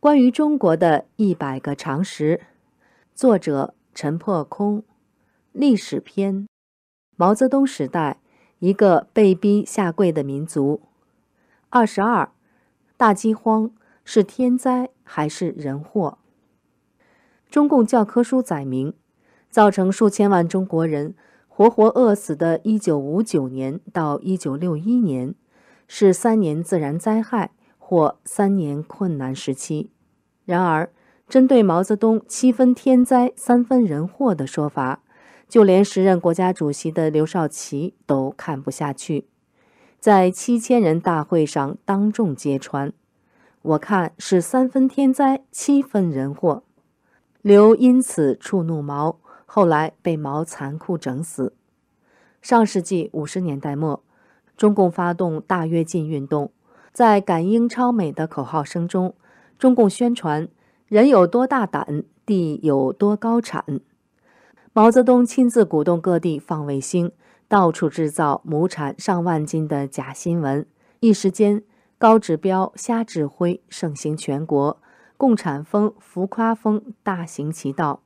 关于中国的一百个常识，作者陈破空，历史篇：毛泽东时代，一个被逼下跪的民族。二十二，大饥荒是天灾还是人祸？中共教科书载明，造成数千万中国人活活饿死的1959年到1961年，是三年自然灾害。或三年困难时期，然而，针对毛泽东“七分天灾，三分人祸”的说法，就连时任国家主席的刘少奇都看不下去，在七千人大会上当众揭穿：“我看是三分天灾，七分人祸。”刘因此触怒毛，后来被毛残酷整死。上世纪五十年代末，中共发动大跃进运动。在“感英超美”的口号声中，中共宣传“人有多大胆，地有多高产”。毛泽东亲自鼓动各地放卫星，到处制造亩产上万斤的假新闻。一时间，高指标、瞎指挥盛行全国，共产风、浮夸风大行其道。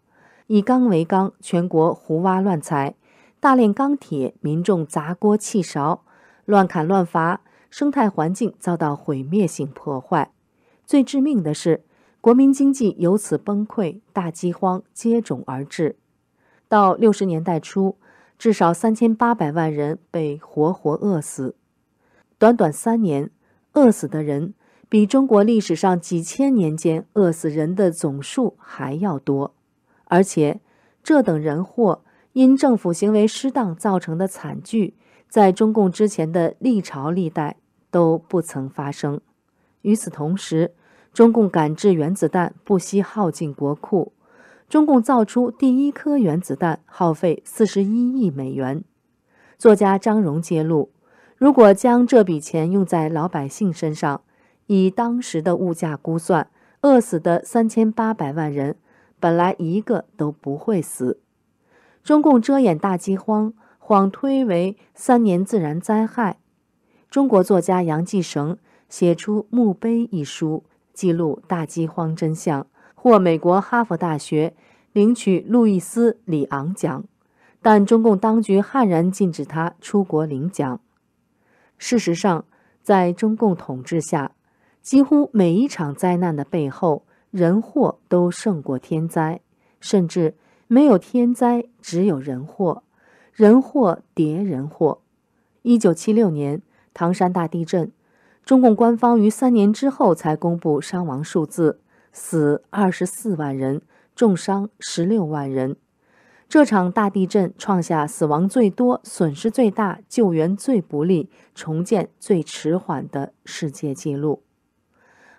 以钢为纲，全国胡挖乱采，大炼钢铁，民众砸锅弃勺，乱砍乱伐。生态环境遭到毁灭性破坏，最致命的是国民经济由此崩溃，大饥荒接踵而至。到六十年代初，至少三千八百万人被活活饿死。短短三年，饿死的人比中国历史上几千年间饿死人的总数还要多。而且，这等人祸因政府行为失当造成的惨剧，在中共之前的历朝历代。都不曾发生。与此同时，中共赶制原子弹不惜耗尽国库。中共造出第一颗原子弹，耗费四十一亿美元。作家张荣揭露：如果将这笔钱用在老百姓身上，以当时的物价估算，饿死的三千八百万人本来一个都不会死。中共遮掩大饥荒，谎推为三年自然灾害。中国作家杨继绳写出《墓碑》一书，记录大饥荒真相，获美国哈佛大学领取路易斯·里昂奖，但中共当局悍然禁止他出国领奖。事实上，在中共统治下，几乎每一场灾难的背后，人祸都胜过天灾，甚至没有天灾，只有人祸，人祸叠人祸。一九七六年。唐山大地震，中共官方于三年之后才公布伤亡数字，死二十四万人，重伤十六万人。这场大地震创下死亡最多、损失最大、救援最不利、重建最迟缓的世界纪录。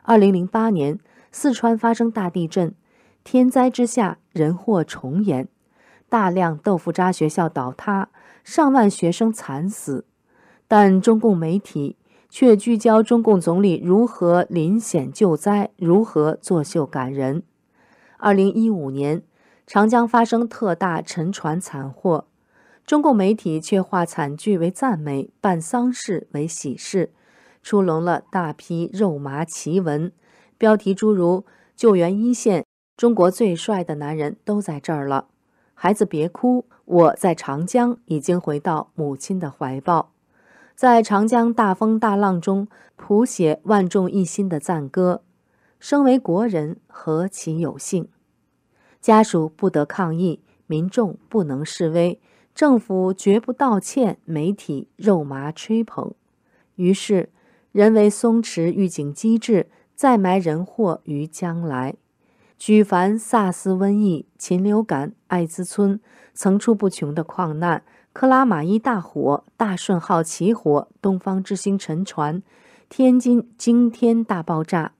二零零八年，四川发生大地震，天灾之下，人祸重演，大量豆腐渣学校倒塌，上万学生惨死。但中共媒体却聚焦中共总理如何临险救灾，如何作秀感人。二零一五年，长江发生特大沉船惨祸，中共媒体却化惨剧为赞美，办丧事为喜事，出笼了大批肉麻奇文，标题诸如“救援一线，中国最帅的男人都在这儿了”，“孩子别哭，我在长江已经回到母亲的怀抱”。在长江大风大浪中谱写万众一心的赞歌，身为国人何其有幸！家属不得抗议，民众不能示威，政府绝不道歉，媒体肉麻吹捧，于是人为松弛预警机制，再埋人祸于将来。举凡萨斯瘟疫、禽流感、艾滋村，层出不穷的矿难。克拉玛依大火、大顺号起火、东方之星沉船、天津惊天大爆炸，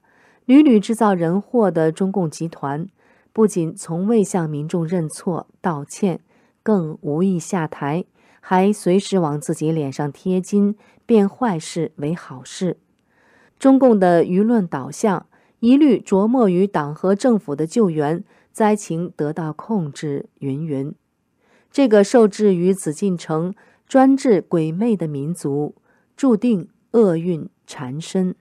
屡屡制造人祸的中共集团，不仅从未向民众认错道歉，更无意下台，还随时往自己脸上贴金，变坏事为好事。中共的舆论导向，一律琢磨于党和政府的救援，灾情得到控制，云云。这个受制于紫禁城专制鬼魅的民族，注定厄运缠身。